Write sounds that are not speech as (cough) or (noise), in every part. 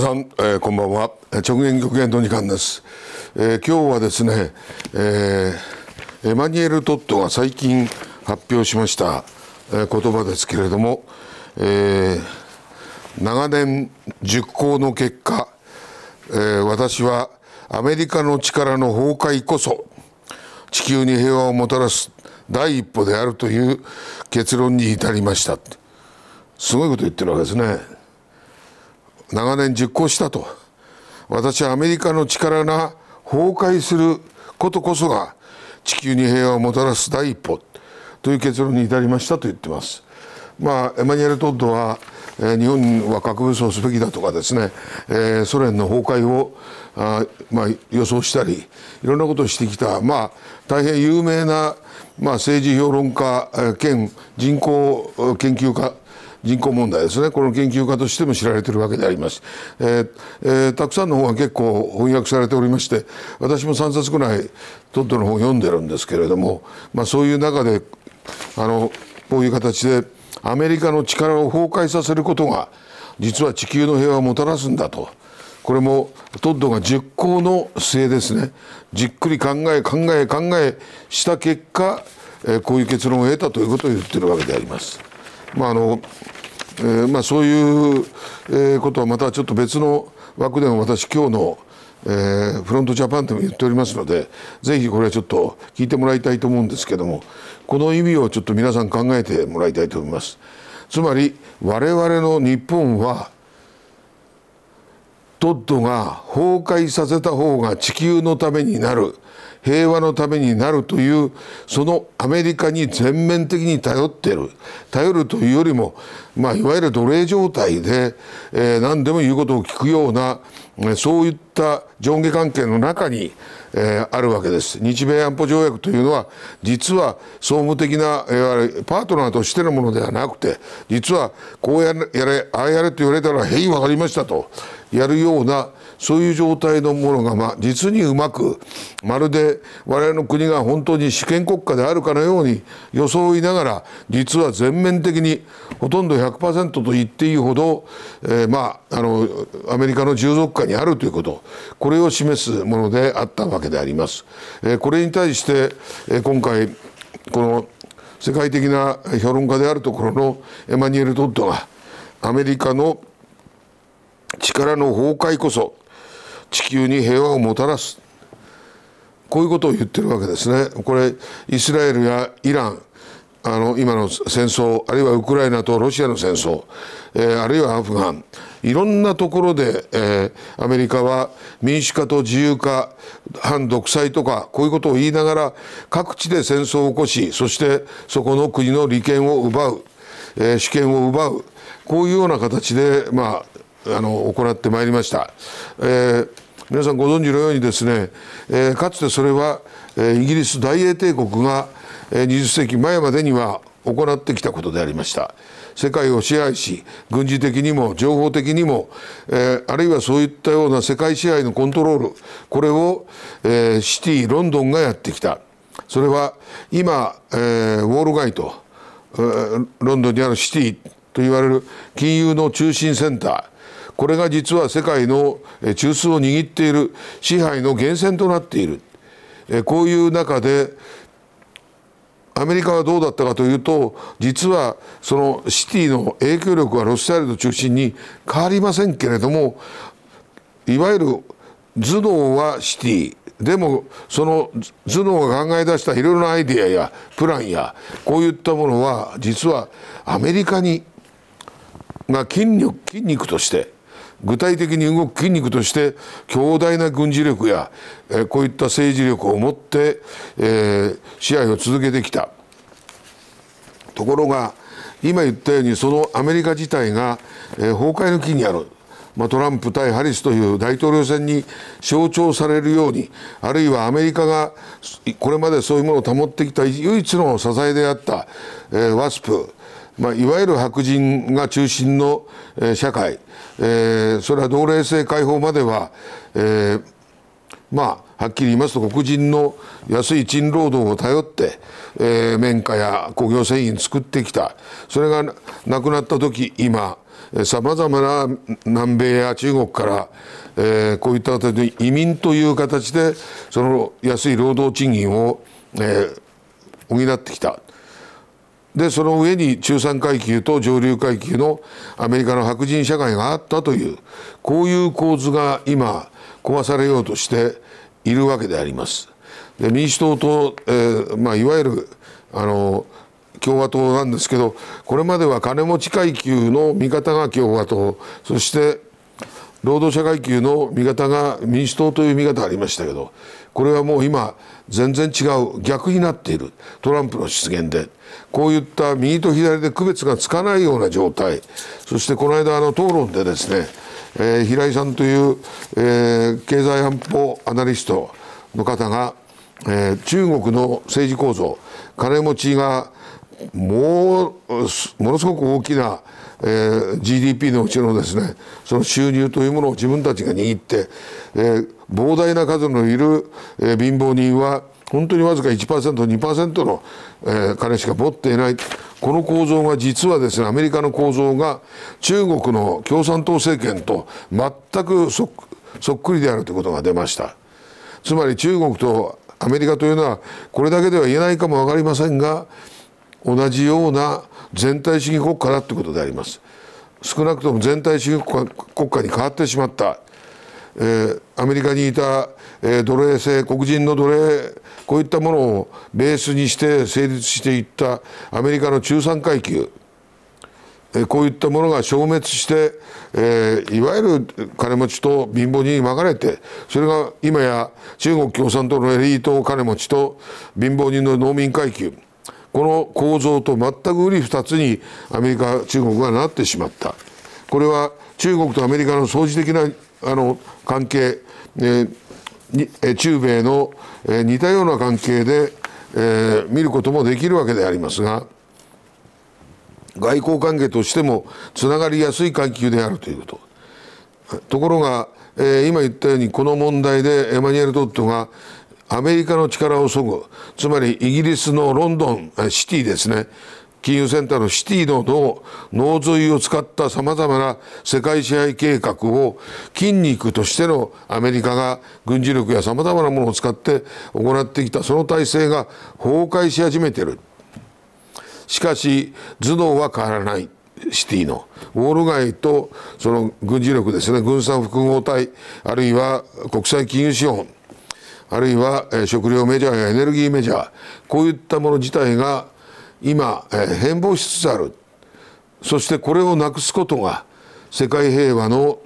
皆さん、えー、こんばんは直言極言の時間です、えー、今日はですね、えー、エマニュエル・トットが最近発表しました、えー、言葉ですけれども、えー、長年熟考の結果、えー、私はアメリカの力の崩壊こそ地球に平和をもたらす第一歩であるという結論に至りましたすごいこと言ってるわけですね。長年実行したと私はアメリカの力が崩壊することこそが地球に平和をもたらす第一歩という結論に至りましたと言ってます。まあ、エマニュエル・トッドは日本は核武装すべきだとかですね、えー、ソ連の崩壊をあ、まあ、予想したりいろんなことをしてきた、まあ、大変有名な、まあ、政治評論家兼人口研究家人口問題ですねこの研究家としても知られているわけであります、えーえー、たくさんの本は結構翻訳されておりまして私も3冊ぐらいトッドの本を読んでるんですけれども、まあ、そういう中であのこういう形でアメリカの力を崩壊させることが実は地球の平和をもたらすんだと。これもトッドが熟考の末ですねじっくり考え考え考えした結果こういう結論を得たということを言ってるわけであります。まああのえーまあ、そういう、えー、ことはまたちょっと別の枠でも私今日の、えー、フロントジャパンでも言っておりますのでぜひこれはちょっと聞いてもらいたいと思うんですけどもこの意味をちょっと皆さん考えてもらいたいと思います。つまり我々の日本はトッドが崩壊させた方が地球のためになる平和のためになるというそのアメリカに全面的に頼っている頼るというよりも、まあ、いわゆる奴隷状態で、えー、何でも言うことを聞くようなそういった上下関係の中に、えー、あるわけです日米安保条約というのは実は総務的な、えー、パートナーとしてのものではなくて実はこうやれああやれと言われたら「へい分かりました」とやるようなそういう状態のものが、まあ、実にうまくまるで我々の国が本当に主権国家であるかのように装いながら実は全面的にほとんど100%と言っていいほど、えー、まああのアメリカの従属下にあるということこれを示すものであったわけであります。えー、これに対して、えー、今回この世界的な評論家であるところのエマニュエル・トッドがアメリカの力の崩壊こそ地球に平和をもたらすこういうことを言ってるわけですね。これイスラエルやイランあの今の戦争あるいはウクライナとロシアの戦争、えー、あるいはアフガンいろんなところで、えー、アメリカは民主化と自由化反独裁とかこういうことを言いながら各地で戦争を起こしそしてそこの国の利権を奪う、えー、主権を奪うこういうような形で、まああの行ってまいりました、えー、皆さんご存知のようにですね、えー、かつてそれは、えイギリス大英帝国が、え20世紀前までには行ってきたことでありました世界を支配し軍事的にも情報的にも、えー、あるいはそういったような世界支配のコントロールこれを、えー、シティロンドンがやってきたそれは今、えー、ウォール街と、えロンドンにあるシティと言われる金融の中心センターこれが実は世界の中枢を握っている支配の源泉となっているこういう中でアメリカはどうだったかというと実はそのシティの影響力はロスアイルド中心に変わりませんけれどもいわゆる頭脳はシティでもその頭脳が考え出したいろいろなアイデアやプランやこういったものは実はアメリカにが筋力筋肉として具体的に動く筋肉として強大な軍事力やこういった政治力を持って、えー、試合を続けてきたところが今言ったようにそのアメリカ自体が、えー、崩壊の危機にある、まあ、トランプ対ハリスという大統領選に象徴されるようにあるいはアメリカがこれまでそういうものを保ってきた唯一の支えであった、えー、ワスプまあ、いわゆる白人が中心の、えー、社会、えー、それは同齢制解放までは、えー、まあはっきり言いますと黒人の安い賃労働を頼って、えー、綿花や工業製品作ってきたそれがなくなった時今さまざまな南米や中国から、えー、こういった形で移民という形でその安い労働賃金を、えー、補ってきたでその上に中産階級と上流階級のアメリカの白人社会があったというこういう構図が今壊されようとしているわけであります。で民主党と、えー、まあ、いわゆるあの共和党なんですけどこれまでは金持ち階級の味方が共和党そして労働者階級の味方が民主党という見方ありましたけどこれはもう今全然違う逆になっているトランプの出現でこういった右と左で区別がつかないような状態そしてこの間あの討論でですね、えー、平井さんという、えー、経済安保アナリストの方が、えー、中国の政治構造金持ちがもうものすごく大きなえー、GDP のうちのですねその収入というものを自分たちが握って、えー、膨大な数のいる、えー、貧乏人は本当にわずか 1%2% の、えー、金しか持っていないこの構造が実はですねアメリカの構造が中国の共産党政権と全くそっくりであるということが出ましたつまり中国とアメリカというのはこれだけでは言えないかも分かりませんが同じような全体主義国家だということであります少なくとも全体主義国家に変わってしまった、えー、アメリカにいた、えー、奴隷制黒人の奴隷こういったものをベースにして成立していったアメリカの中産階級こういったものが消滅して、えー、いわゆる金持ちと貧乏に分かれてそれが今や中国共産党のエリート金持ちと貧乏人の農民階級この構造と全く瓜二つにアメリカ中国がなってしまったこれは中国とアメリカの総じ的なあの関係、えー、中米の、えー、似たような関係で、えー、見ることもできるわけでありますが外交関係としてもつながりやすい階級であるということところが、えー、今言ったようにこの問題でエマニュエル・ドットがアメリカの力を削ぐつまりイギリスのロンドンシティですね金融センターのシティのの脳沿いを使ったさまざまな世界支配計画を筋肉としてのアメリカが軍事力やさまざまなものを使って行ってきたその体制が崩壊し始めてるしかし頭脳は変わらないシティのウォール街とその軍事力ですね軍産複合体あるいは国際金融資本あるいは食料メジャーやエネルギーメジャーこういったもの自体が今変貌しつつあるそしてこれをなくすことが世界平和の、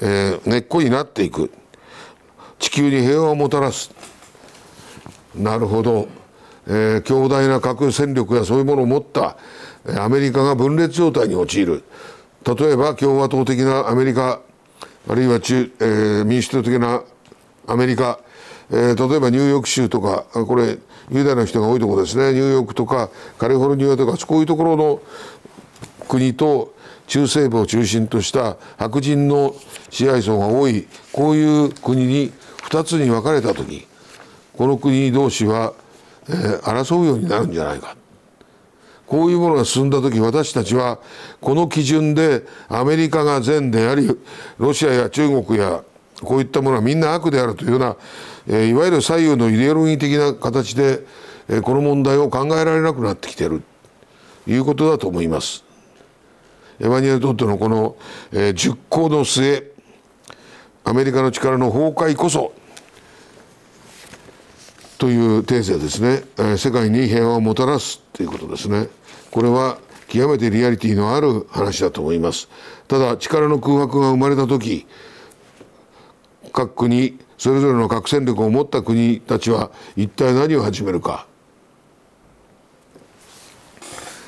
え根っこになっていく地球に平和をもたらすなるほど、えー、強大な核戦力やそういうものを持ったアメリカが分裂状態に陥る例えば共和党的なアメリカあるいは中、えー、民主党的なアメリカえー、例えばニューヨーク州とかこれユダヤの人が多いところですねニューヨークとかカリフォルニアとかこういうところの国と中西部を中心とした白人の支配層が多いこういう国に2つに分かれた時この国同士は、えー、争うようになるんじゃないかこういうものが進んだ時私たちはこの基準でアメリカが善でありロシアや中国やこういったものはみんな悪であるというようなえいわゆる左右のイデオロギー的な形で、えこの問題を考えられなくなってきてるということだと思います。エマニュエル・トットのこの、えー、熟考の末アメリカの力の崩壊こそという訂正ですね、えー、世界に平和をもたらすということですねこれは極めてリアリティのある話だと思いますただ力の空白が生まれた時各国それぞれの核戦力を持った国たちは一体何を始めるか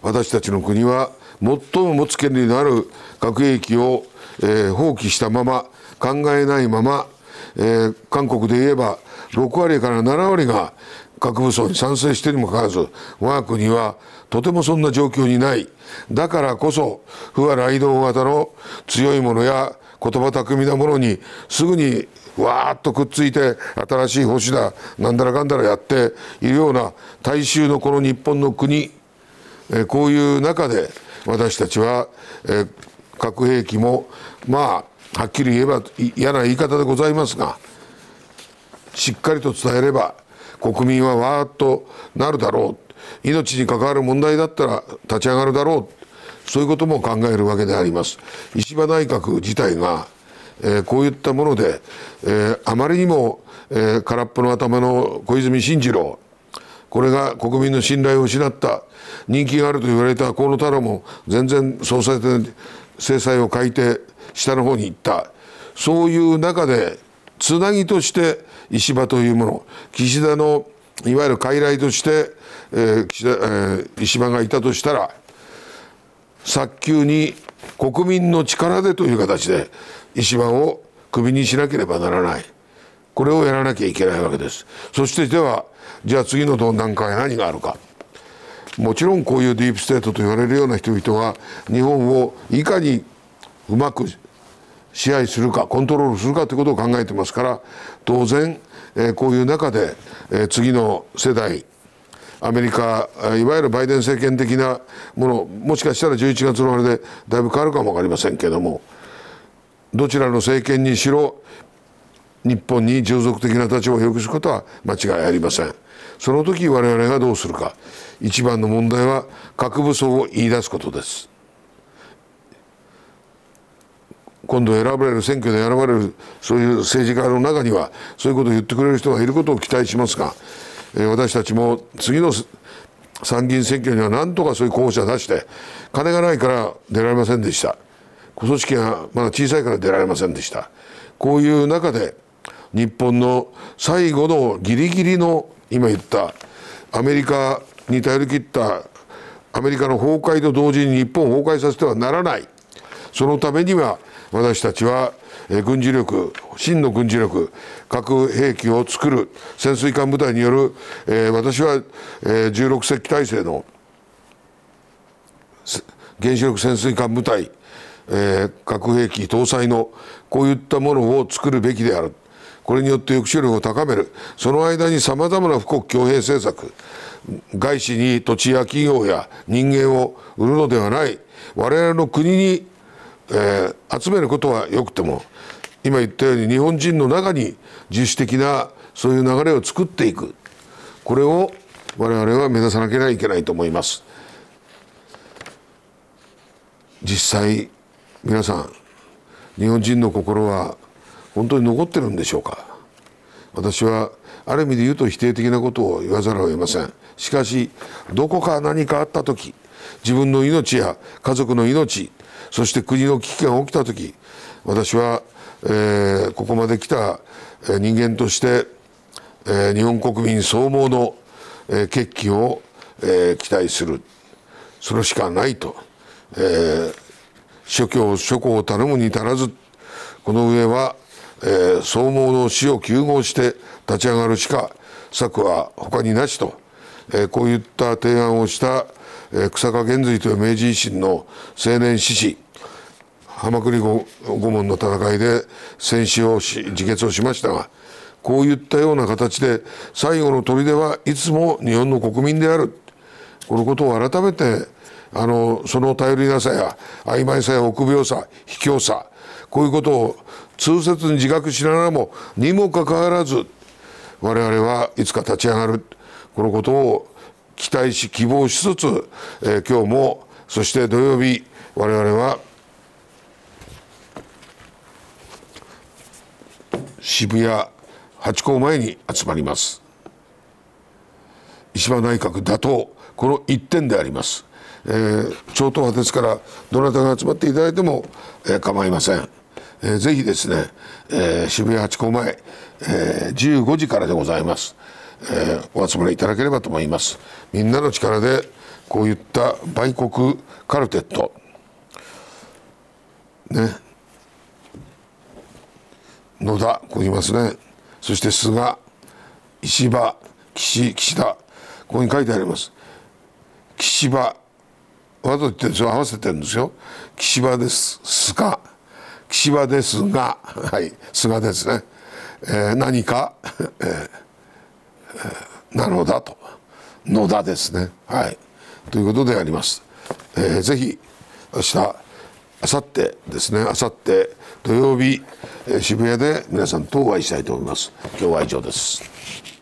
私たちの国は最も持つ権利のある核兵器を、えー、放棄したまま考えないまま、えー、韓国で言えば6割から7割が核武装に賛成してにもかかわらず我が国はとてもそんな状況にないだからこそ不和雷動型の強いものや言葉巧みなものにすぐにわーっとくっついて新しい星だなんだらかんだらやっているような大衆のこの日本の国、えこういう中で私たちは、核兵器もまあはっきり言えば嫌な言い方でございますがしっかりと伝えれば国民はわーっとなるだろう命に関わる問題だったら立ち上がるだろうそういうことも考えるわけであります石破内閣自体がえこういったもので、えあまりにも、え空っぽの頭の小泉進次郎これが国民の信頼を失った人気があると言われた河野太郎も全然総裁選制裁をいて下の方に行ったそういう中でつなぎとして石破というもの岸田のいわゆる傀儡として、えー岸田えー、石破がいたとしたら早急に国民の力でという形で石番をクビにしなければならないこれをやらなきゃいけないわけですそしてではじゃあ次の懇談会何があるかもちろんこういうディープステートと言われるような人々が日本をいかにうまく支配するかコントロールするかということを考えてますから当然、えー、こういう中で、えー、次の世代アメリカいわゆるバイデン政権的なものもしかしたら11月のあれでだいぶ変わるかも分かりませんけれどもどちらの政権にしろ日本に従属的な立場を良くすることは間違いありませんその時我々がどうするか一番の問題は核武装を言い出すことです今度選ばれる選挙で選ばれるそういう政治家の中にはそういうことを言ってくれる人がいることを期待しますがえー、私たちも次の参議院選挙にはなんとかそういう候補者出して金がないから出られませんでした組織がまだ小さいから出られませんでしたこういう中で日本の最後のギリギリの今言ったアメリカに頼り切ったアメリカの崩壊と同時に日本を崩壊させてはならないそのためには私たちは、え軍事力真の軍事力核兵器を作る潜水艦部隊による、え私は、え16隻体制の原子力潜水艦部隊、え核兵器搭載のこういったものを作るべきであるこれによって抑止力を高めるその間にさまざまな富国強兵政策外資に土地や企業や人間を売るのではない我々の国にえー、集めることはよくても今言ったように日本人の中に自主的なそういう流れを作っていくこれを我々は目指さなければいけないと思います実際皆さん日本人の心は本当に残ってるんでしょうか私はある意味で言うと否定的なことを言わざるを得ませんしかしどこか何かあった時自分の命や家族の命そして国の危機が起きた時私は、えー、ここまで来た人間として、えー、日本国民総合の、えー、決起を、えー、期待するそれしかないと、えー、諸教諸公を頼むに足らずこの上は、えー、総合の死を窮合して立ち上がるしか策は他になしと、えー、こういった提案をした、えー、草加源瑞という明治維新の青年志士浜国御門の戦いで戦死をし自決をしましたがこういったような形で最後の砦はいつも日本の国民であるこのことを改めてあのその頼りなさや曖昧さや臆病さ卑怯さこういうことを痛切に自覚しながらもにもかかわらず我々はいつか立ち上がるこのことを期待し希望しつつ、えー、今日もそして土曜日我々は渋谷八甲前に集まります石破内閣打倒この一点であります、えー、超党派ですからどなたが集まっていただいても、えー、構いません、えー、ぜひですね、えー、渋谷八甲前、えー、15時からでございます、えー、お集まりいただければと思いますみんなの力でこういった売国カルテットね野田、こう言いますね。そして菅、石破、岸、岸田、ここに書いてあります。岸場わざと言ってるんで合わせてるんですよ岸場です菅岸場ですが (laughs) はい菅ですね、えー、何か、えー、なのだと野田ですねはいということであります、えー、ぜひ明日あさってですねあさって土曜日渋谷で皆さんとお会いしたいと思います今日は以上です